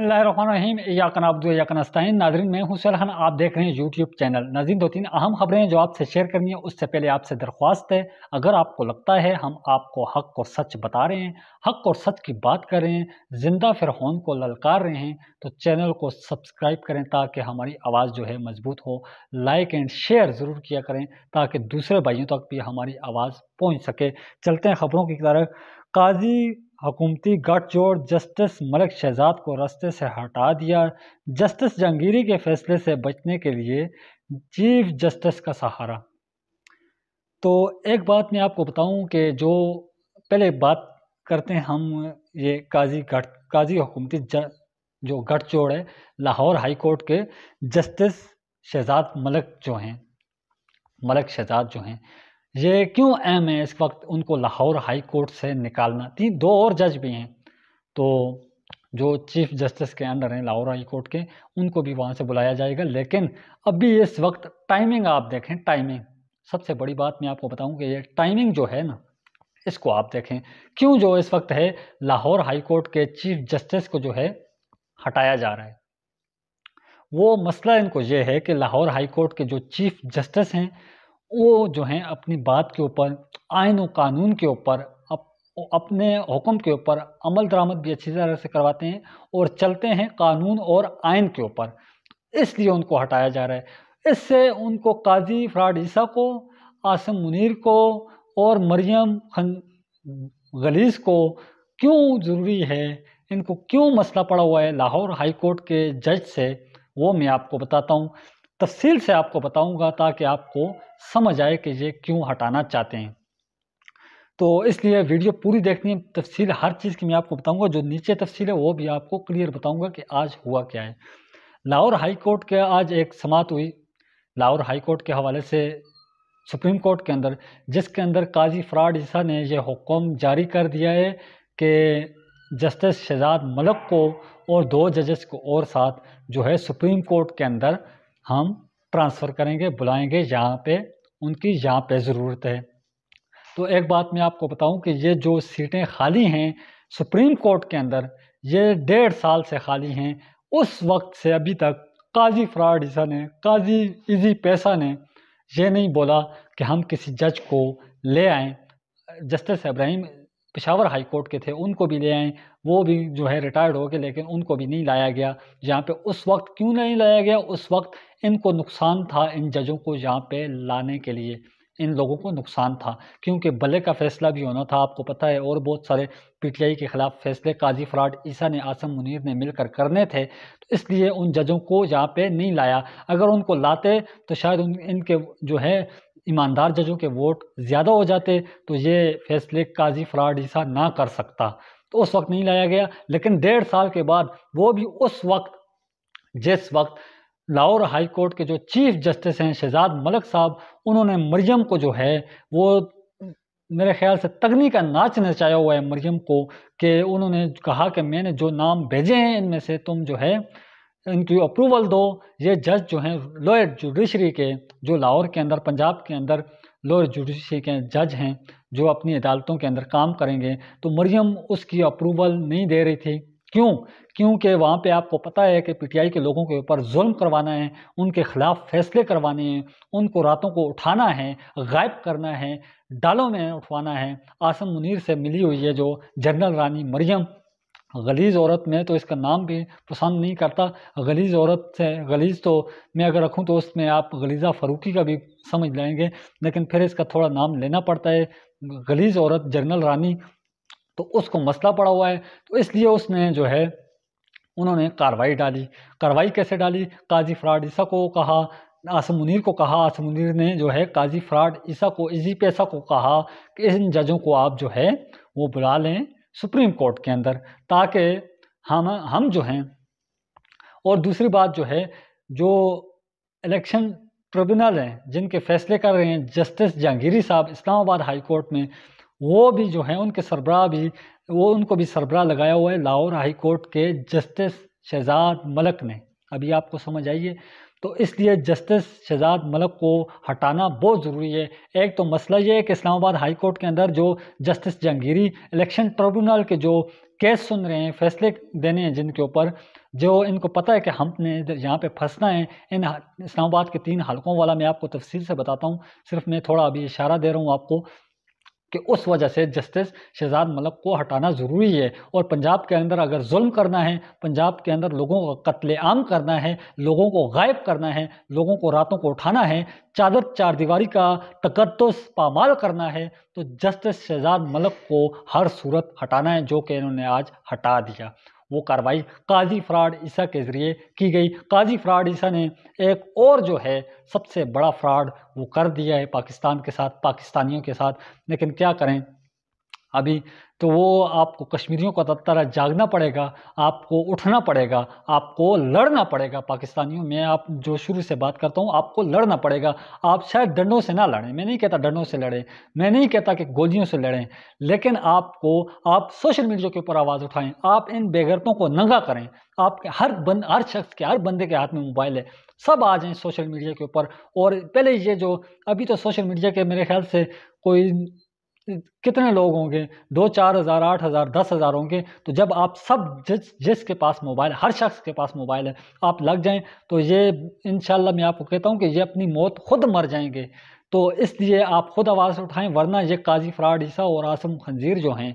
اللہ الرحمن الرحیم یقن عبد ال یعقنستین ناظرین میں ہوں سلحن آپ دیکھ رہے ہیں یوٹیوب چینل ناظرین دو تین اہم خبریں ہیں جو آپ سے شیئر کرنی ہے اس سے پہلے آپ سے درخواست ہے اگر آپ کو لگتا ہے ہم آپ کو حق اور سچ بتا رہے ہیں حق اور سچ کی بات کر رہے ہیں زندہ فرحون کو للکار رہے ہیں تو چینل کو سبسکرائب کریں تاکہ ہماری آواز جو ہے مضبوط ہو لائک اینڈ شیئر ضرور کیا کریں تاکہ دوسرے بھائیوں تک بھی ہماری آواز پہنچ سکے چلتے ہیں خبروں کی طرح قاضی حکومتی جوڑ جسٹس ملک شہزاد کو رستے سے ہٹا دیا جسٹس جہانگیری کے فیصلے سے بچنے کے لیے چیف جسٹس کا سہارا تو ایک بات میں آپ کو بتاؤں کہ جو پہلے بات کرتے ہیں ہم یہ قاضی گٹھ قاضی حکومتی جو گٹھ جوڑ ہے لاہور ہائی کورٹ کے جسٹس شہزاد ملک جو ہیں ملک شہزاد جو ہیں یہ کیوں اہم ہے اس وقت ان کو لاہور ہائی کورٹ سے نکالنا تین دو اور جج بھی ہیں تو جو چیف جسٹس کے انڈر ہیں لاہور ہائی کورٹ کے ان کو بھی وہاں سے بلایا جائے گا لیکن اب بھی اس وقت ٹائمنگ آپ دیکھیں ٹائمنگ سب سے بڑی بات میں آپ کو بتاؤں کہ یہ ٹائمنگ جو ہے نا اس کو آپ دیکھیں کیوں جو اس وقت ہے لاہور ہائی کورٹ کے چیف جسٹس کو جو ہے ہٹایا جا رہا ہے وہ مسئلہ ان کو یہ ہے کہ لاہور ہائی کورٹ کے جو چیف جسٹس ہیں وہ جو ہیں اپنی بات کے اوپر آئین و قانون کے اوپر اپنے حکم کے اوپر عمل درآمد بھی اچھی طرح سے کرواتے ہیں اور چلتے ہیں قانون اور آئین کے اوپر اس لیے ان کو ہٹایا جا رہا ہے اس سے ان کو قاضی فراڈ عیسیٰ کو عاصم منیر کو اور مریم خن غلیز کو کیوں ضروری ہے ان کو کیوں مسئلہ پڑا ہوا ہے لاہور ہائی کورٹ کے جج سے وہ میں آپ کو بتاتا ہوں تفصیل سے آپ کو بتاؤں گا تاکہ آپ کو سمجھ آئے کہ یہ کیوں ہٹانا چاہتے ہیں تو اس لیے ویڈیو پوری دیکھنی ہے تفصیل ہر چیز کی میں آپ کو بتاؤں گا جو نیچے تفصیل ہے وہ بھی آپ کو کلیئر بتاؤں گا کہ آج ہوا کیا ہے لاہور ہائی کورٹ کے آج ایک سماعت ہوئی لاہور ہائی کورٹ کے حوالے سے سپریم کورٹ کے اندر جس کے اندر قاضی فراڈ عیسیٰ نے یہ حکم جاری کر دیا ہے کہ جسٹس شہزاد ملک کو اور دو ججز کو اور ساتھ جو ہے سپریم کورٹ کے اندر ہم ٹرانسفر کریں گے بلائیں گے یہاں پہ ان کی یہاں پہ ضرورت ہے تو ایک بات میں آپ کو بتاؤں کہ یہ جو سیٹیں خالی ہیں سپریم کورٹ کے اندر یہ ڈیڑھ سال سے خالی ہیں اس وقت سے ابھی تک قاضی فراڈ عیسا نے قاضی ایزی پیسہ نے یہ نہیں بولا کہ ہم کسی جج کو لے آئیں justice Ibrahim Peshawar high court کے تھے ان کو بھی لے آئیں وہ بھی جو ہے ریٹائرڈ ہو گئے لیکن ان کو بھی نہیں لایا گیا جہاں پہ اس وقت کیوں نہیں لایا گیا اس وقت ان کو نقصان تھا ان ججوں کو یہاں پہ لانے کے لیے ان لوگوں کو نقصان تھا کیونکہ بلے کا فیصلہ بھی ہونا تھا آپ کو پتہ ہے اور بہت سارے پی ٹی آئی کے خلاف فیصلے قاضی فراڈ عیسیٰ نے آسم منیر نے مل کر کرنے تھے تو اس لیے ان ججوں کو جہاں پہ نہیں لایا اگر ان کو لاتے تو شاید ان ان کے جو ہے ایماندار ججوں کے ووٹ زیادہ ہو جاتے تو یہ فیصلے قاضی فراڈ عیسیٰ نہ کر سکتا تو اس وقت نہیں لایا گیا لیکن ڈیڑھ سال کے بعد وہ بھی اس وقت جس وقت لاہور ہائی کورٹ کے جو چیف جسٹس ہیں شہزاد ملک صاحب انہوں نے مریم کو جو ہے وہ میرے خیال سے تگنی کا ناچ نچایا ہوا ہے مریم کو کہ انہوں نے کہا کہ میں نے جو نام بھیجے ہیں ان میں سے تم جو ہے ان کی اپروول دو یہ جج جو ہیں لوئر جوڈیشری کے جو لاہور کے اندر پنجاب کے اندر لوئر جوڈیشری کے جج ہیں جو اپنی عدالتوں کے اندر کام کریں گے تو مریم اس کی اپروول نہیں دے رہی تھی کیوں کیونکہ وہاں پہ آپ کو پتہ ہے کہ پی ٹی آئی کے لوگوں کے اوپر ظلم کروانا ہے ان کے خلاف فیصلے کروانے ہیں ان کو راتوں کو اٹھانا ہے غائب کرنا ہے ڈالوں میں اٹھوانا ہے آسم منیر سے ملی ہوئی ہے جو جنرل رانی مریم غلیظ عورت میں تو اس کا نام بھی پسند نہیں کرتا غلیظ عورت سے غلیظ تو میں اگر رکھوں تو اس میں آپ غلیظہ فروقی کا بھی سمجھ لیں گے لیکن پھر اس کا تھوڑا نام لینا پڑتا ہے غلیظ عورت جنرل رانی تو اس کو مسئلہ پڑا ہوا ہے تو اس لیے اس نے جو ہے انہوں نے کاروائی ڈالی کاروائی کیسے ڈالی قاضی فراڈ عیسیٰ کو کہا آسم منیر کو کہا آسم منیر نے جو ہے قاضی فراڈ عیسیٰ کو ایزی پیسہ کو کہا کہ ان ججوں کو آپ جو ہے وہ بلا لیں سپریم کورٹ کے اندر تاکہ ہم ہم جو ہیں اور دوسری بات جو ہے جو الیکشن ٹریبونل ہیں جن کے فیصلے کر رہے ہیں جسٹس جہانگیری صاحب اسلام آباد ہائی کورٹ میں وہ بھی جو ہیں ان کے سربراہ بھی وہ ان کو بھی سربراہ لگایا ہوا ہے لاہور ہائی کورٹ کے جسٹس شہزاد ملک نے ابھی آپ کو سمجھ آئیے تو اس لیے جسٹس شہزاد ملک کو ہٹانا بہت ضروری ہے ایک تو مسئلہ یہ ہے کہ اسلام آباد ہائی کورٹ کے اندر جو جسٹس جہانگیری الیکشن ٹریبونل کے جو کیس سن رہے ہیں فیصلے دینے ہیں جن کے اوپر جو ان کو پتہ ہے کہ ہم نے یہاں پہ پھنسنا ہے ان اسلام آباد کے تین حلقوں والا میں آپ کو تفصیل سے بتاتا ہوں صرف میں تھوڑا ابھی اشارہ دے رہا ہوں آپ کو کہ اس وجہ سے جسٹس شہزاد ملک کو ہٹانا ضروری ہے اور پنجاب کے اندر اگر ظلم کرنا ہے پنجاب کے اندر لوگوں کو قتل عام کرنا ہے لوگوں کو غائب کرنا ہے لوگوں کو راتوں کو اٹھانا ہے چادر چار دیواری کا تقدس پامال کرنا ہے تو جسٹس شہزاد ملک کو ہر صورت ہٹانا ہے جو کہ انہوں نے آج ہٹا دیا وہ کاروائی قاضی فراڈ عیسیٰ کے ذریعے کی گئی قاضی فراڈ عیسیٰ نے ایک اور جو ہے سب سے بڑا فراڈ وہ کر دیا ہے پاکستان کے ساتھ پاکستانیوں کے ساتھ لیکن کیا کریں ابھی تو وہ آپ کو کشمیریوں کو ددرا جاگنا پڑے گا آپ کو اٹھنا پڑے گا آپ کو لڑنا پڑے گا پاکستانیوں میں آپ جو شروع سے بات کرتا ہوں آپ کو لڑنا پڑے گا آپ شاید ڈنڈوں سے نہ لڑیں میں نہیں کہتا ڈنڈوں سے لڑیں میں نہیں کہتا کہ گولیوں سے لڑیں لیکن آپ کو آپ سوشل میڈیا کے اوپر آواز اٹھائیں آپ ان بےگروں کو ننگا کریں آپ کے ہر بند ہر شخص کے ہر بندے کے ہاتھ میں موبائل ہے سب آ جائیں سوشل میڈیا کے اوپر اور پہلے یہ جو ابھی تو سوشل میڈیا کے میرے خیال سے کوئی کتنے لوگ ہوں گے دو چار ہزار آٹھ ہزار دس ہزار ہوں گے تو جب آپ سب جس جس کے پاس موبائل ہر شخص کے پاس موبائل ہے آپ لگ جائیں تو یہ انشاءاللہ میں آپ کو کہتا ہوں کہ یہ اپنی موت خود مر جائیں گے تو اس لیے آپ خود آواز اٹھائیں ورنہ یہ قاضی فراڈ عیسیٰ اور آسم خنزیر جو ہیں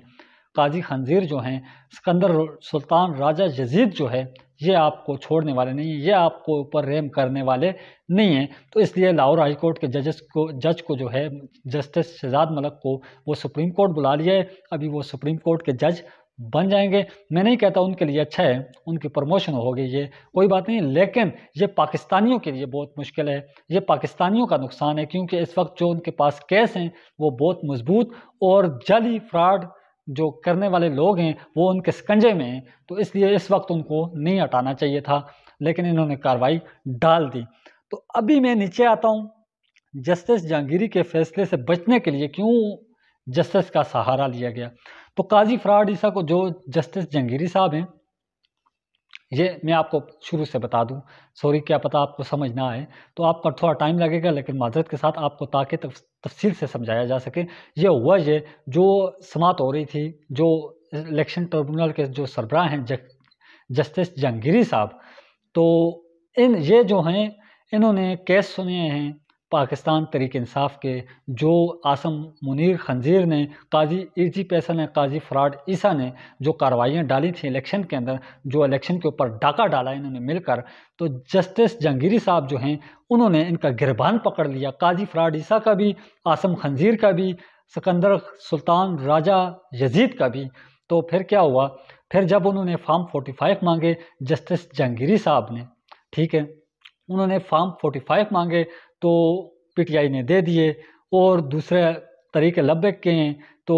قاضی خنزیر جو ہیں سکندر سلطان راجہ جزید جو ہے یہ آپ کو چھوڑنے والے نہیں ہیں یہ آپ کو اوپر ریم کرنے والے نہیں ہیں تو اس لیے لاہور ہائی کورٹ کے ججز کو جج کو جو ہے جسٹس شہزاد ملک کو وہ سپریم کورٹ بلا لیا ہے ابھی وہ سپریم کورٹ کے جج بن جائیں گے میں نہیں کہتا ان کے لیے اچھا ہے ان کی پروموشن ہو گئی یہ کوئی بات نہیں لیکن یہ پاکستانیوں کے لیے بہت مشکل ہے یہ پاکستانیوں کا نقصان ہے کیونکہ اس وقت جو ان کے پاس کیس ہیں وہ بہت مضبوط اور جلی فراڈ جو کرنے والے لوگ ہیں وہ ان کے سکنجے میں ہیں تو اس لیے اس وقت ان کو نہیں ہٹانا چاہیے تھا لیکن انہوں نے کاروائی ڈال دی تو ابھی میں نیچے آتا ہوں جسٹس جہانگیری کے فیصلے سے بچنے کے لیے کیوں جسٹس کا سہارا لیا گیا تو قاضی فراڈ عیسیٰ کو جو جسٹس جہانگیری صاحب ہیں یہ میں آپ کو شروع سے بتا دوں سوری کیا پتہ آپ کو سمجھ نہ آئے تو آپ پر تھوڑا ٹائم لگے گا لیکن معذرت کے ساتھ آپ کو تاکہ تفصیل سے سمجھایا جا سکے یہ ہوا یہ جو سماعت ہو رہی تھی جو الیکشن ٹربونل کے جو سربراہ ہیں جسٹس جہانگیری صاحب تو ان یہ جو ہیں انہوں نے کیس سنے ہیں پاکستان طریق انصاف کے جو آسم منیر خنزیر نے قاضی ارجی پیسل نے قاضی فراڈ عیسیٰ نے جو کاروائیاں ڈالی تھیں الیکشن کے اندر جو الیکشن کے اوپر ڈاکہ ڈالا انہوں نے مل کر تو جسٹس جنگیری صاحب جو ہیں انہوں نے ان کا گربان پکڑ لیا قاضی فراڈ عیسیٰ کا بھی آسم خنزیر کا بھی سکندر سلطان راجہ یزید کا بھی تو پھر کیا ہوا پھر جب انہوں نے فارم فورٹی مانگے جسٹس جنگیری صاحب نے ٹھیک ہے انہوں نے فارم فورٹی مانگے تو پی ٹی آئی نے دے دیے اور دوسرے طریقے لبیک کے ہیں تو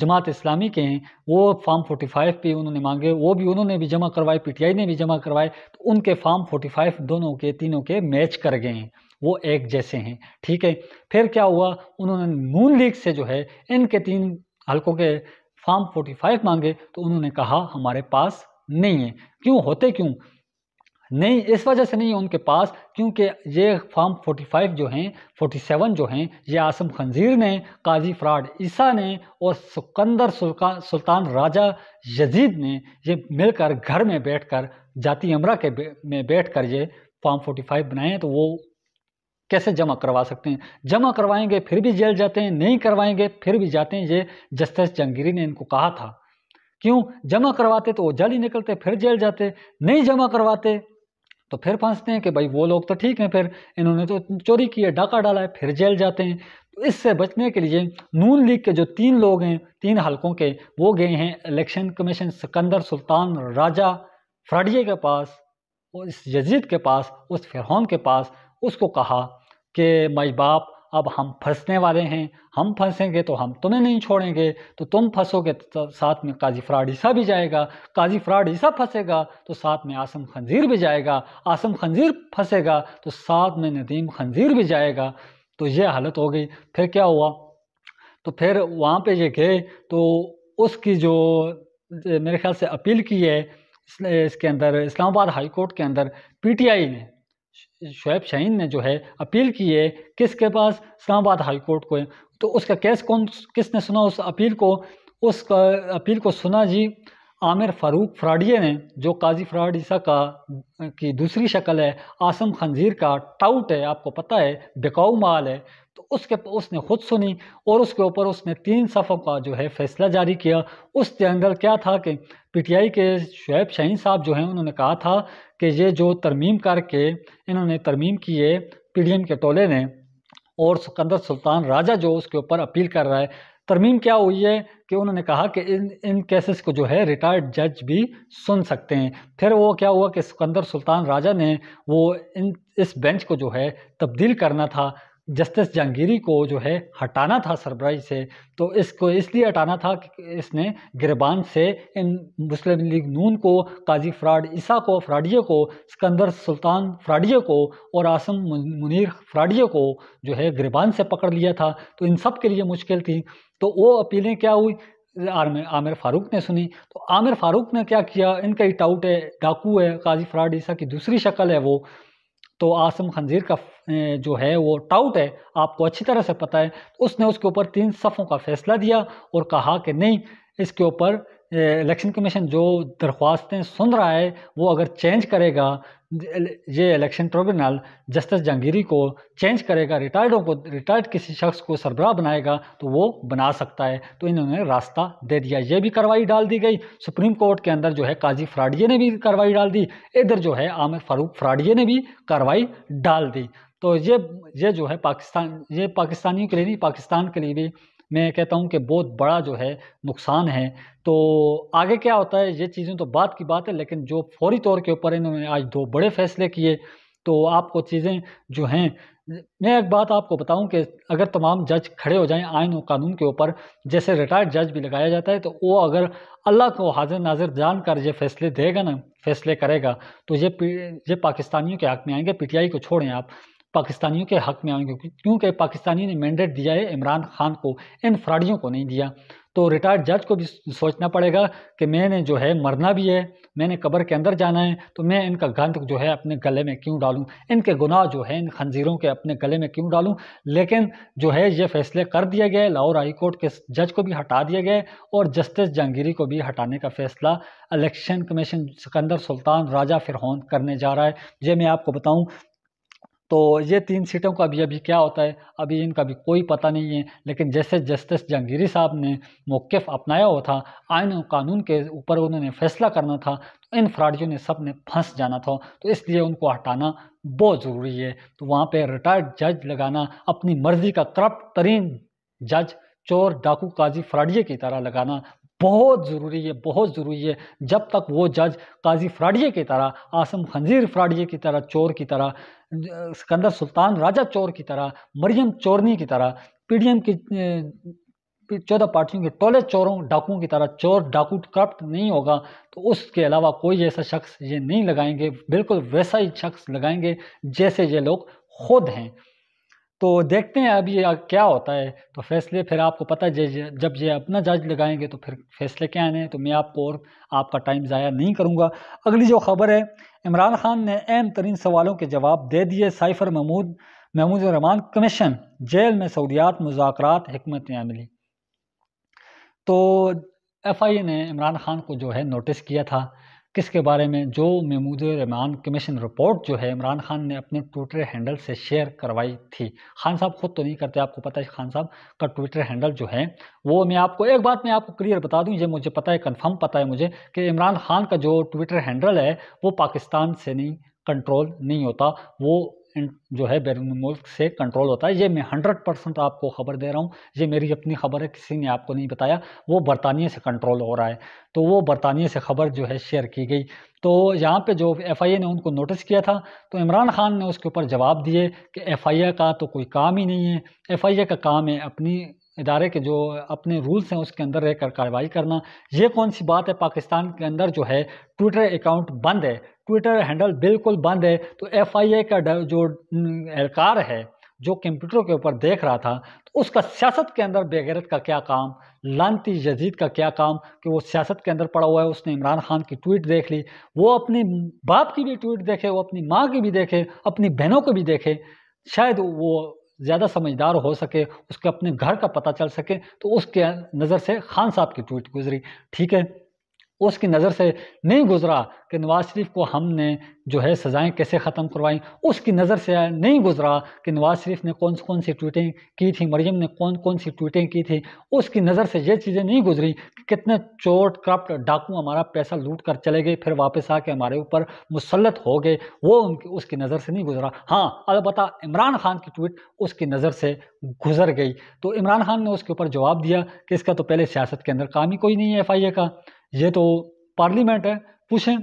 جماعت اسلامی کے ہیں وہ فارم فورٹی فائیو پہ انہوں نے مانگے وہ بھی انہوں نے بھی جمع کروائے پی ٹی آئی نے بھی جمع کروائے تو ان کے فارم فورٹی فائیو دونوں کے تینوں کے میچ کر گئے ہیں وہ ایک جیسے ہیں ٹھیک ہے پھر کیا ہوا انہوں نے نون لیگ سے جو ہے ان کے تین حلقوں کے فارم فورٹی فائیو مانگے تو انہوں نے کہا ہمارے پاس نہیں ہے کیوں ہوتے کیوں نہیں اس وجہ سے نہیں ان کے پاس کیونکہ یہ فارم 45 جو ہیں 47 جو ہیں یہ آسم خنزیر نے قاضی فراڈ عیسیٰ نے اور سکندر سلطان راجہ یزید نے یہ مل کر گھر میں بیٹھ کر جاتی امرا کے بیٹھ کر یہ فارم 45 بنائے ہیں تو وہ کیسے جمع کروا سکتے ہیں جمع کروائیں گے پھر بھی جیل جاتے ہیں نہیں کروائیں گے پھر بھی جاتے ہیں یہ جسٹس جنگیری نے ان کو کہا تھا کیوں جمع کرواتے تو وہ جلد ہی نکلتے پھر جیل جاتے نہیں جمع کرواتے تو پھر پھنستے ہیں کہ بھائی وہ لوگ تو ٹھیک ہیں پھر انہوں نے تو چوری کی ہے ڈاکہ ڈالا ہے پھر جیل جاتے ہیں تو اس سے بچنے کے لیے نون لیگ کے جو تین لوگ ہیں تین حلقوں کے وہ گئے ہیں الیکشن کمیشن سکندر سلطان راجہ فراڈیے کے پاس اس یزید کے پاس اس فرحون کے پاس اس کو کہا کہ مائی باپ اب ہم پھنسنے والے ہیں ہم پھنسیں گے تو ہم تمہیں نہیں چھوڑیں گے تو تم پھنسو گے تو ساتھ میں قاضی فراڈ عیسیٰ بھی جائے گا قاضی فراڈ عیسیٰ پھنسے گا تو ساتھ میں آسم خنزیر بھی جائے گا آسم خنزیر پھنسے گا تو ساتھ میں ندیم خنزیر بھی جائے گا تو یہ حالت ہو گئی پھر کیا ہوا تو پھر وہاں پہ یہ گئے تو اس کی جو میرے خیال سے اپیل کی ہے اس کے اندر اسلام آباد ہائی کورٹ کے اندر پی ٹی آئی نے شعیب شاہین نے جو ہے اپیل کی ہے کس کے پاس اسلام آباد ہائی کورٹ کو تو اس کا کیس کون کس نے سنا اس اپیل کو اس کا اپیل کو سنا جی عامر فاروق فراڈیے نے جو قاضی فراڈیسا کا کی دوسری شکل ہے آسم خنزیر کا ٹاؤٹ ہے آپ کو پتہ ہے بکاؤ مال ہے تو اس کے اس نے خود سنی اور اس کے اوپر اس نے تین صفوں کا جو ہے فیصلہ جاری کیا اس کے اندر کیا تھا کہ پی ٹی آئی کے شعیب شہین صاحب جو ہیں انہوں نے کہا تھا کہ یہ جو ترمیم کر کے انہوں نے ترمیم کیے پی ڈی ایم کے ٹولے نے اور سکندر سلطان راجہ جو اس کے اوپر اپیل کر رہا ہے ترمیم کیا ہوئی ہے کہ انہوں نے کہا کہ ان ان کیسز کو جو ہے ریٹائرڈ جج بھی سن سکتے ہیں پھر وہ کیا ہوا کہ سکندر سلطان راجہ نے وہ ان اس بینچ کو جو ہے تبدیل کرنا تھا جسٹس جہانگیری کو جو ہے ہٹانا تھا سربراہی سے تو اس کو اس لیے ہٹانا تھا کہ اس نے گربان سے ان مسلم لیگ نون کو قاضی فراڈ عیسیٰ کو فراڈیو کو سکندر سلطان فراڈیے کو اور آسم منیر فراڈیے کو جو ہے گربان سے پکڑ لیا تھا تو ان سب کے لیے مشکل تھی تو وہ اپیلیں کیا ہوئی عامر فاروق نے سنی تو عامر فاروق نے کیا کیا ان کا ہی ٹاؤٹ ہے ڈاکو ہے قاضی فراڈ عیسیٰ کی دوسری شکل ہے وہ تو آسم خنزیر کا جو ہے وہ ٹاؤٹ ہے آپ کو اچھی طرح سے پتہ ہے اس نے اس کے اوپر تین صفوں کا فیصلہ دیا اور کہا کہ نہیں اس کے اوپر الیکشن کمیشن جو درخواستیں سن رہا ہے وہ اگر چینج کرے گا یہ الیکشن ٹریبونل جسٹس جہانگیری کو چینج کرے گا ریٹائرڈوں کو ریٹائرڈ کسی شخص کو سربراہ بنائے گا تو وہ بنا سکتا ہے تو انہوں نے راستہ دے دیا یہ بھی کاروائی ڈال دی گئی سپریم کورٹ کے اندر جو ہے قاضی فراڈیے نے بھی کاروائی ڈال دی ادھر جو ہے عامر فاروق فراڈیے نے بھی کاروائی ڈال دی تو یہ یہ جو ہے پاکستان یہ پاکستانیوں کے لیے نہیں پاکستان کے لیے بھی میں کہتا ہوں کہ بہت بڑا جو ہے نقصان ہے تو آگے کیا ہوتا ہے یہ چیزیں تو بات کی بات ہے لیکن جو فوری طور کے اوپر انہوں نے آج دو بڑے فیصلے کیے تو آپ کو چیزیں جو ہیں میں ایک بات آپ کو بتاؤں کہ اگر تمام جج کھڑے ہو جائیں آئین و قانون کے اوپر جیسے ریٹائرڈ جج بھی لگایا جاتا ہے تو وہ اگر اللہ کو حاضر ناظر جان کر یہ فیصلے دے گا نا فیصلے کرے گا تو یہ پی یہ پاکستانیوں کے حق میں آئیں گے پی ٹی آئی کو چھوڑیں آپ پاکستانیوں کے حق میں آئیں گے کیونکہ پاکستانی نے مینڈیٹ دیا ہے عمران خان کو ان فراڈیوں کو نہیں دیا تو ریٹائرڈ جج کو بھی سوچنا پڑے گا کہ میں نے جو ہے مرنا بھی ہے میں نے قبر کے اندر جانا ہے تو میں ان کا گند جو ہے اپنے گلے میں کیوں ڈالوں ان کے گناہ جو ہے ان خنزیروں کے اپنے گلے میں کیوں ڈالوں لیکن جو ہے یہ فیصلے کر دیا گئے لاہور ہائی کورٹ کے جج کو بھی ہٹا دیا گئے اور جسٹس جہانگیری کو بھی ہٹانے کا فیصلہ الیکشن کمیشن سکندر سلطان راجہ فرحون کرنے جا رہا ہے یہ میں آپ کو بتاؤں تو یہ تین سیٹوں کا ابھی ابھی کیا ہوتا ہے ابھی ان کا بھی کوئی پتہ نہیں ہے لیکن جیسے جسٹس جہانگیری صاحب نے موقف اپنایا ہوا تھا آئین و قانون کے اوپر انہوں نے فیصلہ کرنا تھا تو ان فراڈیوں نے سب نے پھنس جانا تھا تو اس لیے ان کو ہٹانا بہت ضروری ہے تو وہاں پہ ریٹائرڈ جج لگانا اپنی مرضی کا کرپٹ ترین جج چور ڈاکو قاضی فراڈیے کی طرح لگانا بہت ضروری ہے بہت ضروری ہے جب تک وہ جج قاضی فراڈیے کی طرح آسم خنزیر فراڈیے کی طرح چور کی طرح سکندر سلطان راجہ چور کی طرح مریم چورنی کی طرح پی ڈی ایم کی چودہ پارٹیوں کے ٹولے چوروں ڈاکوؤں کی طرح چور ڈاکو کرپٹ نہیں ہوگا تو اس کے علاوہ کوئی ایسا شخص یہ نہیں لگائیں گے بالکل ویسا ہی شخص لگائیں گے جیسے یہ لوگ خود ہیں تو دیکھتے ہیں اب یہ کیا ہوتا ہے تو فیصلے پھر آپ کو پتہ جب یہ اپنا جج لگائیں گے تو پھر فیصلے کیا آنے ہیں تو میں آپ کو اور آپ کا ٹائم ضائع نہیں کروں گا اگلی جو خبر ہے عمران خان نے اہم ترین سوالوں کے جواب دے دیے cipher Mahmood Mahmood ur-Rahman commission jail میں سعودیات مذاکرات حکمت عملی تو ایف آئی اے نے عمران خان کو جو ہے نوٹس کیا تھا کس کے بارے میں جو محمود رحمان کمیشن رپورٹ جو ہے عمران خان نے اپنے ٹویٹر ہینڈل سے شیئر کروائی تھی خان صاحب خود تو نہیں کرتے آپ کو پتہ ہے خان صاحب کا ٹویٹر ہینڈل جو ہے وہ میں آپ کو ایک بات میں آپ کو کلیئر بتا دوں یہ مجھے پتہ ہے کنفرم پتہ ہے مجھے کہ عمران خان کا جو ٹویٹر ہینڈل ہے وہ پاکستان سے نہیں کنٹرول نہیں ہوتا وہ جو ہے بیرون ملک سے کنٹرول ہوتا ہے یہ میں ہنڈریڈ پرسنٹ آپ کو خبر دے رہا ہوں یہ میری اپنی خبر ہے کسی نے آپ کو نہیں بتایا وہ برطانیہ سے کنٹرول ہو رہا ہے تو وہ برطانیہ سے خبر جو ہے شیئر کی گئی تو یہاں پہ جو ایف آئی اے نے ان کو نوٹس کیا تھا تو عمران خان نے اس کے اوپر جواب دیے کہ ایف آئی اے کا تو کوئی کام ہی نہیں ہے ایف آئی اے کا کام ہے اپنی ادارے کے جو اپنے رولز ہیں اس کے اندر رہ کر کارروائی کرنا یہ کون سی بات ہے پاکستان کے اندر جو ہے ٹویٹر اکاؤنٹ بند ہے ٹویٹر ہینڈل بالکل بند ہے تو ایف آئی اے کا جو اہلکار ہے جو کمپیوٹر کے اوپر دیکھ رہا تھا تو اس کا سیاست کے اندر بےغیرت کا کیا کام لانتی یزید کا کیا کام کہ وہ سیاست کے اندر پڑا ہوا ہے اس نے عمران خان کی ٹویٹ دیکھ لی وہ اپنی باپ کی بھی ٹویٹ دیکھے وہ اپنی ماں کی بھی دیکھے اپنی بہنوں کو بھی دیکھے شاید وہ زیادہ سمجھدار ہو سکے اس کے اپنے گھر کا پتہ چل سکے تو اس کے نظر سے خان صاحب کی ٹویٹ گزری ٹھیک ہے اس کی نظر سے نہیں گزرا کہ نواز شریف کو ہم نے جو ہے سزائیں کیسے ختم کروائیں اس کی نظر سے نہیں گزرا کہ نواز شریف نے کون کون سی ٹویٹیں کی تھی مریم نے کون کون سی ٹویٹیں کی تھی اس کی نظر سے یہ چیزیں نہیں گزری کتنے چوٹ کرپٹ ڈاکو ہمارا پیسہ لوٹ کر چلے گئے پھر واپس آ کے ہمارے اوپر مسلط ہو گئے وہ ان کی اس کی نظر سے نہیں گزرا ہاں البتہ عمران خان کی ٹویٹ اس کی نظر سے گزر گئی تو عمران خان نے اس کے اوپر جواب دیا کہ اس کا تو پہلے سیاست کے اندر کام ہی کوئی نہیں ہے ایف آئی اے کا یہ تو پارلیمنٹ ہے پوچھیں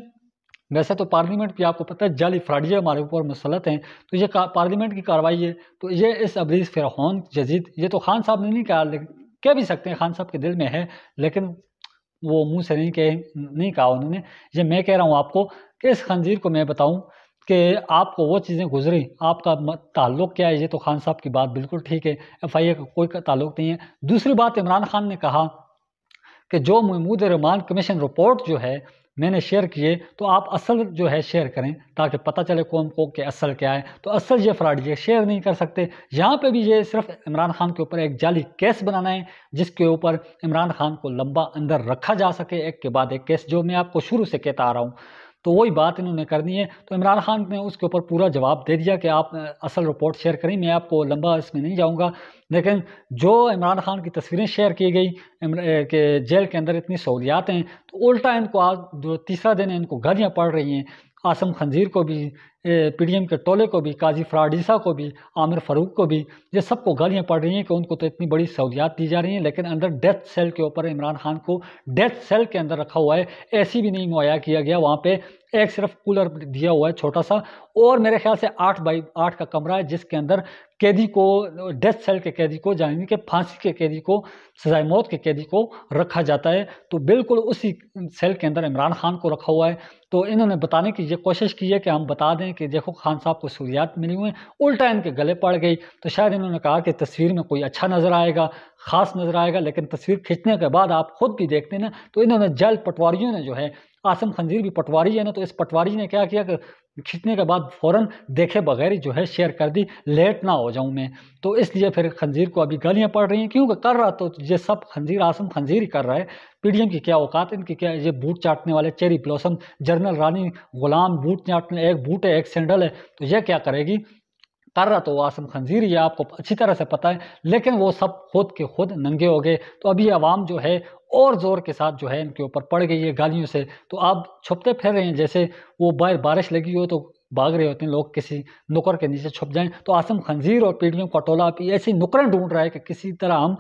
ویسے تو پارلیمنٹ کی آپ کو پتہ ہے جل افراڈیا ہمارے اوپر مسلط ہیں تو یہ پارلیمنٹ کی کاروائی ہے تو یہ اس ابریز فرحون جزید یہ تو خان صاحب نے نہیں کہا لیکن کہہ بھی سکتے ہیں خان صاحب کے دل میں ہے لیکن وہ سے نہیں کہ نہیں کہا انہوں نے یہ میں کہہ رہا ہوں آپ کو کہ اس خنزیر کو میں بتاؤں کہ آپ کو وہ چیزیں گزریں آپ کا تعلق کیا ہے یہ تو خان صاحب کی بات بالکل ٹھیک ہے ایف آئی اے کا کوئی تعلق نہیں ہے دوسری بات عمران خان نے کہا کہ جو محمود رحمان کمیشن رپورٹ جو ہے میں نے شیئر کیے تو آپ اصل جو ہے شیئر کریں تاکہ پتہ چلے قوم کو کہ اصل کیا ہے تو اصل یہ فراڈ یہ شیئر نہیں کر سکتے یہاں پہ بھی یہ صرف عمران خان کے اوپر ایک جعلی کیس بنانا ہے جس کے اوپر عمران خان کو لمبا اندر رکھا جا سکے ایک کے بعد ایک کیس جو میں آپ کو شروع سے کہتا آ رہا ہوں تو وہی بات انہوں نے کرنی ہے تو عمران خان نے اس کے اوپر پورا جواب دے دیا کہ آپ اصل رپورٹ شیئر کریں میں آپ کو لمبا اس میں نہیں جاؤں گا لیکن جو عمران خان کی تصویریں شیئر کی گئی کہ جیل کے اندر اتنی سہولیات ہیں تو الٹا ان کو آج جو تیسرا دن ان کو گالیاں پڑ رہی ہیں آسم خنزیر کو بھی پی ڈی ایم کے ٹولے کو بھی قاضی فراڈیسا کو بھی عامر فروغ کو بھی یہ سب کو گالیاں پڑ رہی ہیں کہ ان کو تو اتنی بڑی سہولیات دی جا رہی ہیں لیکن اندر ڈیتھ سیل کے اوپر عمران خان کو ڈیتھ سیل کے اندر رکھا ہوا ہے ایسی بھی نہیں مہیا کیا گیا وہاں پہ ایک صرف کولر دیا ہوا ہے چھوٹا سا اور میرے خیال سے آٹھ بائی آٹھ کا کمرہ ہے جس کے اندر قیدی کو ڈیتھ سیل کے قیدی کو جان کہ پھانسی کے قیدی کو سزائے موت کے قیدی کو رکھا جاتا ہے تو بالکل اسی سیل کے اندر عمران خان کو رکھا ہوا ہے تو انہوں نے بتانے کی یہ کوشش کی ہے کہ ہم بتا دیں کہ دیکھو خان صاحب کو سوریات ملی ہوئے الٹا ان کے گلے پڑ گئی تو شاید انہوں نے کہا کہ تصویر میں کوئی اچھا نظر آئے گا خاص نظر آئے گا لیکن تصویر کھینچنے کے بعد آپ خود بھی دیکھتے ہیں نا تو انہوں نے جل پٹواریوں نے جو ہے آسم خنزیر بھی پٹواری ہے نا تو اس پٹواری نے کیا کیا کہ کھینچنے کے بعد فوراً دیکھے بغیر ہی جو ہے شیئر کر دی لیٹ نہ ہو جاؤں میں تو اس لیے پھر خنزیر کو ابھی گالیاں پڑ رہی ہیں کیونکہ کر رہا تو یہ سب خنزیر آسم خنزیر ہی کر رہا ہے پی ڈی ایم کی کیا اوقات ان کی کیا یہ بوٹ چاٹنے والے چیری بلوسم جرنل رانی غلام بوٹ چاٹنے ایک بوٹ ہے ایک سینڈل ہے تو یہ کیا کرے گی کر رہا تو وہ آسم خنزیر یہ آپ کو اچھی طرح سے پتہ ہے لیکن وہ سب خود کے خود ننگے ہو گئے تو ابھی عوام جو ہے اور زور کے ساتھ جو ہے ان کے اوپر پڑ گئی ہے گالیوں سے تو آپ چھپتے پھیر رہے ہیں جیسے وہ باہر بارش لگی ہو تو بھاگ رہے ہوتے ہیں لوگ کسی نکر کے نیچے چھپ جائیں تو آسم خنزیر اور پیڑیوں کا ٹولہ ایسی نکریں ڈھونڈ رہا ہے کہ کسی طرح ہم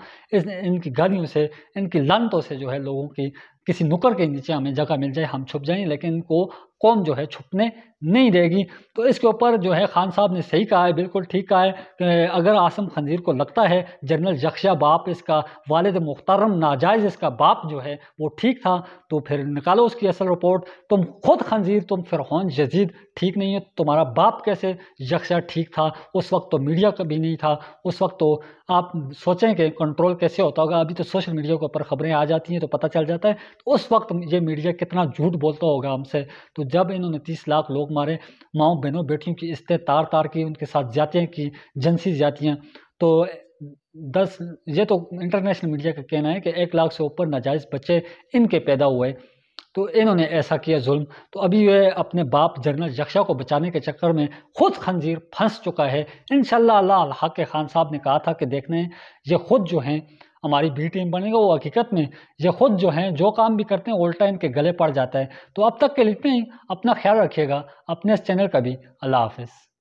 ان کی گالیوں سے ان کی لانتوں سے جو ہے لوگوں کی کسی نکر کے نیچے ہمیں جگہ مل جائے ہم چھپ جائیں لیکن ان کو قوم جو ہے چھپنے نہیں دے گی تو اس کے اوپر جو ہے خان صاحب نے صحیح کہا ہے بالکل ٹھیک کہا ہے کہ اگر آسم خنزیر کو لگتا ہے جنرل یکشا باپ اس کا والد محترم ناجائز اس کا باپ جو ہے وہ ٹھیک تھا تو پھر نکالو اس کی اصل رپورٹ تم خود خنزیر تم فرحون جزید ٹھیک نہیں ہے تمہارا باپ کیسے یکشا ٹھیک تھا اس وقت تو میڈیا کبھی نہیں تھا اس وقت تو آپ سوچیں کہ کنٹرول کیسے ہوتا ہوگا ابھی تو سوشل میڈیا کے اوپر خبریں آ جاتی ہیں تو پتہ چل جاتا ہے تو اس وقت یہ میڈیا کتنا جھوٹ بولتا ہوگا ہم سے تو جب انہوں نے تیس لاکھ لوگ مارے ماؤں بہنوں بیٹیوں کی استے تار تار کی ان کے ساتھ جاتیاں کی جنسی جاتیاں تو دس یہ تو انٹرنیشنل میڈیا کا کہنا ہے کہ ایک لاکھ سے اوپر ناجائز بچے ان کے پیدا ہوئے تو انہوں نے ایسا کیا ظلم تو ابھی یہ اپنے باپ جنرل یکشا کو بچانے کے چکر میں خود خنزیر پھنس چکا ہے انشاءاللہ اللہ اللہ خان صاحب نے کہا تھا کہ دیکھنے یہ خود جو ہیں ہماری بی ٹیم بنے گا وہ حقیقت میں یہ خود جو ہیں جو کام بھی کرتے ہیں الٹا ان کے گلے پڑ جاتا ہے تو اب تک کے لیے اپنا خیال رکھیے گا اپنے اس چینل کا بھی اللہ حافظ